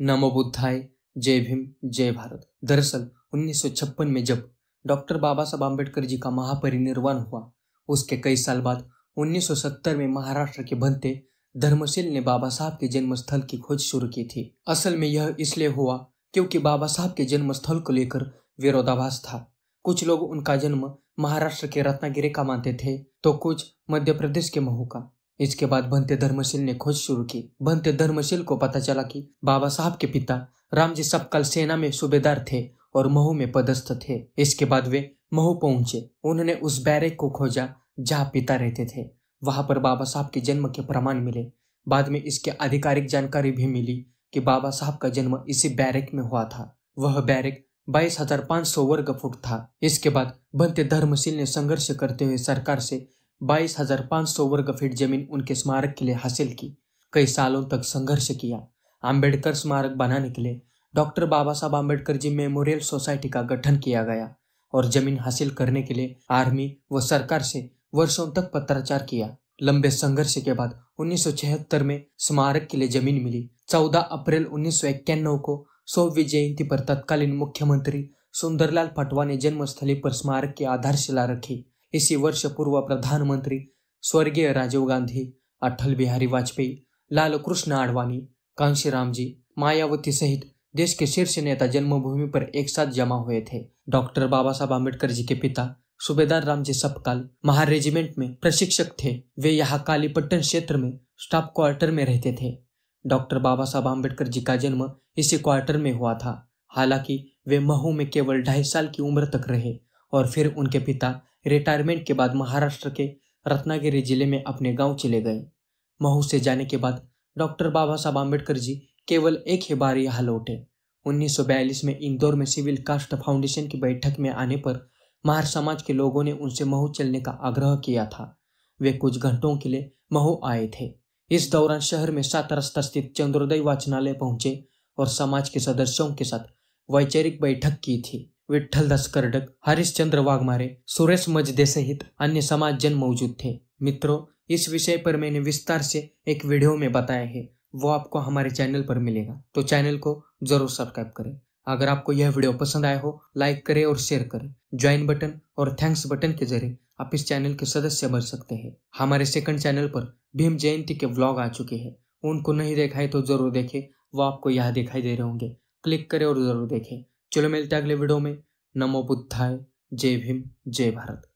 नमो बुद्धाय जय भीम जय भारत दरअसल उन्नीस में जब डॉक्टर बाबा साहब आम्बेडकर जी का महापरिनिर्वाण हुआ उसके कई साल बाद 1970 में महाराष्ट्र के बनते धर्मशील ने बाबा साहब के जन्मस्थल की खोज शुरू की थी असल में यह इसलिए हुआ क्योंकि बाबा साहब के जन्मस्थल को लेकर विरोधाभास था कुछ लोग उनका जन्म महाराष्ट्र के रत्नागिरी का मानते थे तो कुछ मध्य प्रदेश के महू का इसके बाद भंते धर्मशील ने खोज शुरू की बनते धर्मशील को पता चला कि बाबा साहब के पिता रामजी सबकाल सेना में सूबेदार थे और महू में पदस्थ थे इसके बाद वे महू पहुंचे उन्होंने उस बैरक को खोजा जहाँ पिता रहते थे वहां पर बाबा साहब के जन्म के प्रमाण मिले बाद में इसके आधिकारिक जानकारी भी मिली कि बाबा साहब का जन्म इसी बैरक में हुआ था वह बैरक बाईस हजार सौ वर्ग फुट था इसके बाद बनते धर्मशील ने संघर्ष करते हुए सरकार से बाईस हजार पांच सौ वर्ग फीट जमीन उनके स्मारक के लिए हासिल की कई सालों तक संघर्ष किया आंबेडकर स्मारक बनाने के लिए डॉक्टर बाबा साहब आम्बेडकर जी मेमोरियल सोसाइटी का गठन किया गया और जमीन हासिल करने के लिए आर्मी व सरकार से वर्षों तक पत्राचार किया लंबे संघर्ष के बाद 1976 में स्मारक के लिए जमीन मिली 14 अप्रैल उन्नीस को सौ जयंती पर तत्कालीन मुख्यमंत्री सुंदरलाल पटवा ने जन्मस्थली पर स्मारक की आधारशिला रखी इसी वर्ष पूर्व प्रधानमंत्री स्वर्गीय राजीव गांधी अटल बिहारी वाजपेयी लाल कृष्ण आडवाणी कांशीराम जी मायावती सहित देश के शीर्ष नेता जन्मभूमि पर एक साथ जमा हुए थे डॉक्टर बाबा साहब आम्बेडकर जी के पिता सुबेदार रामजी सपकाल महार रेजिमेंट में प्रशिक्षक थे वे यहाँ कालीपट्टन क्षेत्र में स्टाफ क्वार्टर में रहते थे डॉक्टर बाबा साहब आम्बेडकर जी का जन्म इसी क्वार्टर में हुआ था हालांकि वे महू में केवल ढाई साल की उम्र तक रहे और फिर उनके पिता रिटायरमेंट के बाद महाराष्ट्र के रत्नागिरी जिले में अपने गांव चले गए महू से जाने के बाद डॉक्टर बाबा साहब आम्बेडकर जी केवल एक ही बार यहाँ लौटे 1942 में इंदौर में सिविल कास्ट फाउंडेशन की बैठक में आने पर महार समाज के लोगों ने उनसे महू चलने का आग्रह किया था वे कुछ घंटों के लिए महू आए थे इस दौरान शहर में सात रस्ता स्थित चंद्रोदय वाचनालय पहुंचे और समाज के सदस्यों के साथ वैचारिक बैठक की थी विट्ठल दास करडक हरिश्चंद्र वाघमारे सुरेश मजदे सहित अन्य समाज जन मौजूद थे मित्रों इस विषय पर मैंने विस्तार से एक वीडियो में बताया है वो आपको हमारे चैनल पर मिलेगा तो चैनल को जरूर सब्सक्राइब करें अगर आपको यह वीडियो पसंद आया हो लाइक करें और शेयर करें ज्वाइन बटन और थैंक्स बटन के जरिए आप इस चैनल के सदस्य बन सकते हैं हमारे सेकंड चैनल पर भीम जयंती के व्लॉग आ चुके हैं उनको नहीं देखा है तो जरूर देखें वो आपको यहाँ दिखाई दे रहे होंगे क्लिक करें और जरूर देखें चलो मिलते हैं अगले वीडियो में नमो बुद्धाय जय भीम जय भारत